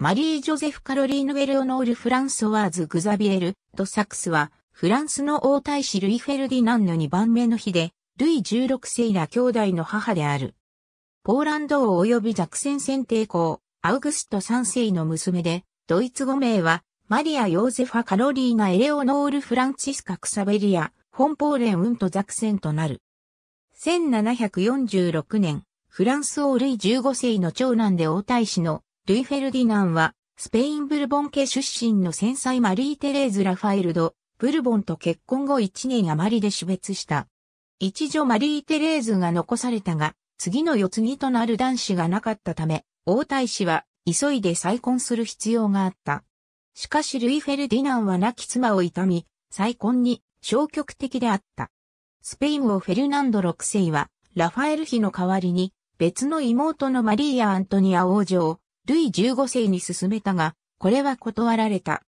マリー・ジョゼフ・カロリーヌ・エレオノール・フランソワーズ・グザビエル・ド・サクスは、フランスの王太子ルイ・フェルディナンの2番目の日で、ルイ16世ら兄弟の母である。ポーランド王及びザクセン選定公、アウグスト3世の娘で、ドイツ語名は、マリア・ヨーゼファ・カロリーナ・エレオノール・フランチスカ・クサベリア、ン・ポーレン・ウント・ザクセンとなる。1746年、フランス王ルイ15世の長男で王太子のルイ・フェルディナンは、スペイン・ブルボン家出身の繊細マリー・テレーズ・ラファエルド・ブルボンと結婚後1年余りで死別した。一女マリー・テレーズが残されたが、次の世継ぎとなる男子がなかったため、王太子は急いで再婚する必要があった。しかしルイ・フェルディナンは亡き妻を悼み、再婚に消極的であった。スペイン王フェルナンド6世は、ラファエル妃の代わりに、別の妹のマリーア・アントニア王女をルイ15世に進めたが、これは断られた。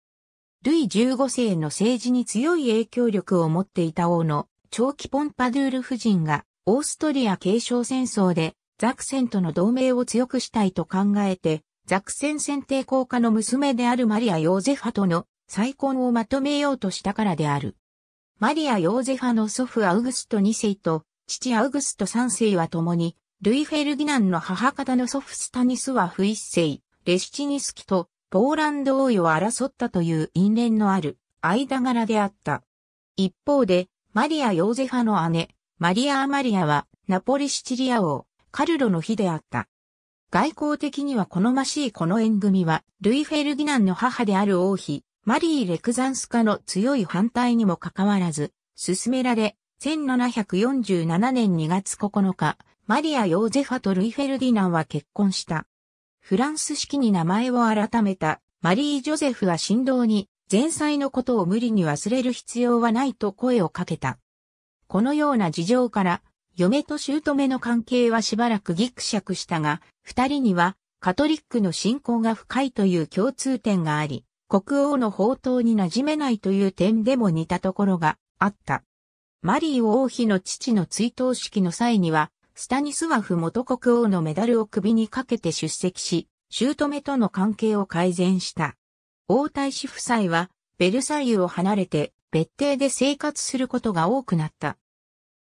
ルイ15世の政治に強い影響力を持っていた王の長期ポンパドゥール夫人がオーストリア継承戦争でザクセンとの同盟を強くしたいと考えて、ザクセン選定効果の娘であるマリア・ヨーゼファとの再婚をまとめようとしたからである。マリア・ヨーゼファの祖父アウグスト2世と父アウグスト3世は共にルイ・フェルディナンの母方の祖父スタニスワフ一世、レシチニスキとポーランド王位を争ったという因縁のある間柄であった。一方で、マリア・ヨーゼファの姉、マリア・アマリアはナポリ・シチリア王、カルロの妃であった。外交的には好ましいこの縁組は、ルイ・フェルディナンの母である王妃、マリー・レクザンスカの強い反対にもかかわらず、進められ、1747年2月9日、マリア・ヨーゼファとルイ・フェルディナンは結婚した。フランス式に名前を改めたマリー・ジョゼフは振動に前妻のことを無理に忘れる必要はないと声をかけた。このような事情から嫁と姑の関係はしばらくギクシャクしたが、二人にはカトリックの信仰が深いという共通点があり、国王の宝刀に馴染めないという点でも似たところがあった。マリー王妃の父の追悼式の際には、スタニスワフ元国王のメダルを首にかけて出席し、姑との関係を改善した。王太子夫妻は、ベルサイユを離れて、別邸で生活することが多くなった。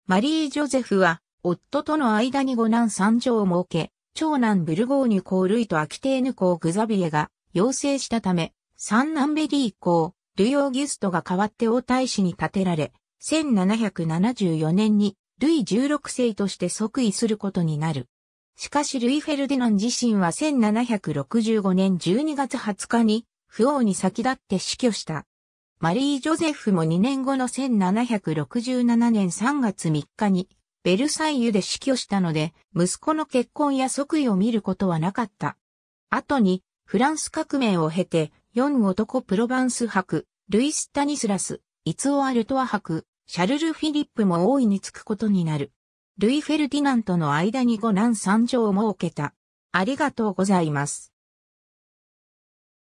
マリー・ジョゼフは、夫との間に五男三女を設け、長男ブルゴーニュ公類とアキテーヌ公グザビエが、要請したため、三男ベリー公、ルイ・オーギュストが代わって王太子に立てられ、1774年にルイ16世として即位することになる。しかしルイ・フェルディナン自身は1765年12月20日に不王に先立って死去した。マリー・ジョゼフも2年後の1767年3月3日にベルサイユで死去したので、息子の結婚や即位を見ることはなかった。後に、フランス革命を経て、4男プロバンス博、ルイス・タニスラス、イツオ・アルトア博、シャルル・フィリップも大いにつくことになる。ルイ・フェルディナントの間に五男三女を設けた。ありがとうございます。